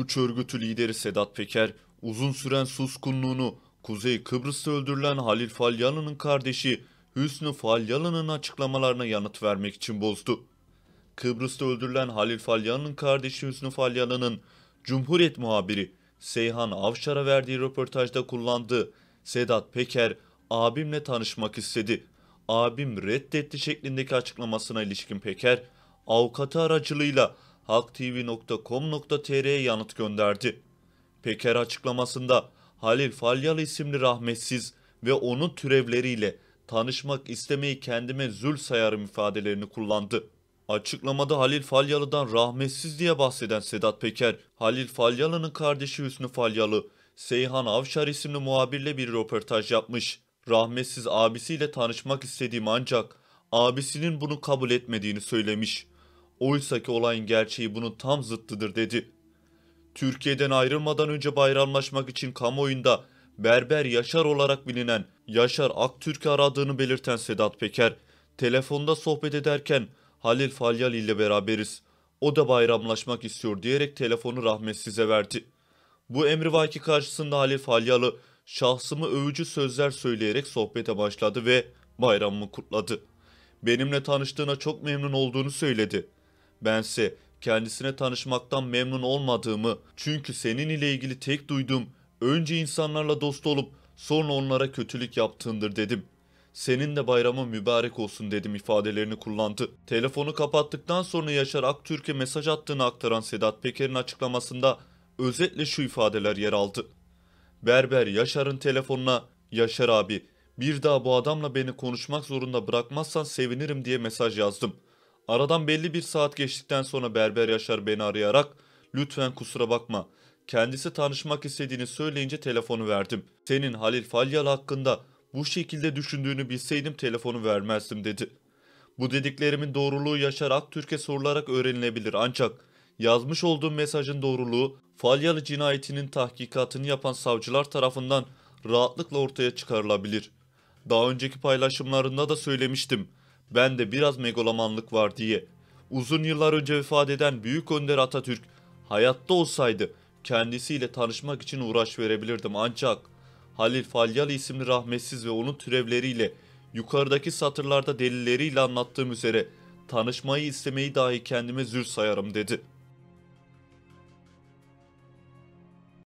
suç örgütü lideri Sedat Peker uzun süren suskunluğunu Kuzey Kıbrıs'ta öldürülen Halil Falyalı'nın kardeşi Hüsnü Falyalı'nın açıklamalarına yanıt vermek için bozdu. Kıbrıs'ta öldürülen Halil Falyalı'nın kardeşi Hüsnü Falyalı'nın Cumhuriyet muhabiri Seyhan Avşar'a verdiği röportajda kullandığı Sedat Peker abimle tanışmak istedi. Abim reddetti şeklindeki açıklamasına ilişkin Peker avukatı aracılığıyla halktv.com.tr'ye yanıt gönderdi. Peker açıklamasında Halil Falyalı isimli rahmetsiz ve onun türevleriyle tanışmak istemeyi kendime zül sayarım ifadelerini kullandı. Açıklamada Halil Falyalı'dan rahmetsiz diye bahseden Sedat Peker, Halil Falyalı'nın kardeşi Hüsnü Falyalı, Seyhan Avşar isimli muhabirle bir röportaj yapmış. Rahmetsiz abisiyle tanışmak istediğim ancak abisinin bunu kabul etmediğini söylemiş. Oysaki olayın gerçeği bunun tam zıttıdır dedi. Türkiye'den ayrılmadan önce bayramlaşmak için kamuoyunda Berber Yaşar olarak bilinen Yaşar Aktürk'ü aradığını belirten Sedat Peker, telefonda sohbet ederken Halil Falyal ile beraberiz. O da bayramlaşmak istiyor diyerek telefonu rahmetsize verdi. Bu emrivaki karşısında Halil Falyalı şahsımı övücü sözler söyleyerek sohbete başladı ve bayramımı kutladı. Benimle tanıştığına çok memnun olduğunu söyledi. Bense kendisine tanışmaktan memnun olmadığımı çünkü senin ile ilgili tek duyduğum önce insanlarla dost olup sonra onlara kötülük yaptığındır dedim. Senin de bayramın mübarek olsun dedim ifadelerini kullandı. Telefonu kapattıktan sonra Yaşar Aktürk'e mesaj attığını aktaran Sedat Peker'in açıklamasında özetle şu ifadeler yer aldı. Berber Yaşar'ın telefonuna Yaşar abi bir daha bu adamla beni konuşmak zorunda bırakmazsan sevinirim diye mesaj yazdım.'' Aradan belli bir saat geçtikten sonra Berber Yaşar beni arayarak lütfen kusura bakma kendisi tanışmak istediğini söyleyince telefonu verdim. Senin Halil Falyal hakkında bu şekilde düşündüğünü bilseydim telefonu vermezdim dedi. Bu dediklerimin doğruluğu Yaşar Aktürk'e sorularak öğrenilebilir ancak yazmış olduğum mesajın doğruluğu Falyalı cinayetinin tahkikatını yapan savcılar tarafından rahatlıkla ortaya çıkarılabilir. Daha önceki paylaşımlarında da söylemiştim. Ben de biraz megalomanlık var diye. Uzun yıllar önce vefat eden Büyük Önder Atatürk hayatta olsaydı kendisiyle tanışmak için uğraş verebilirdim ancak Halil Falyalı isimli rahmetsiz ve onun türevleriyle yukarıdaki satırlarda delilleriyle anlattığım üzere tanışmayı istemeyi dahi kendime zür sayarım dedi.''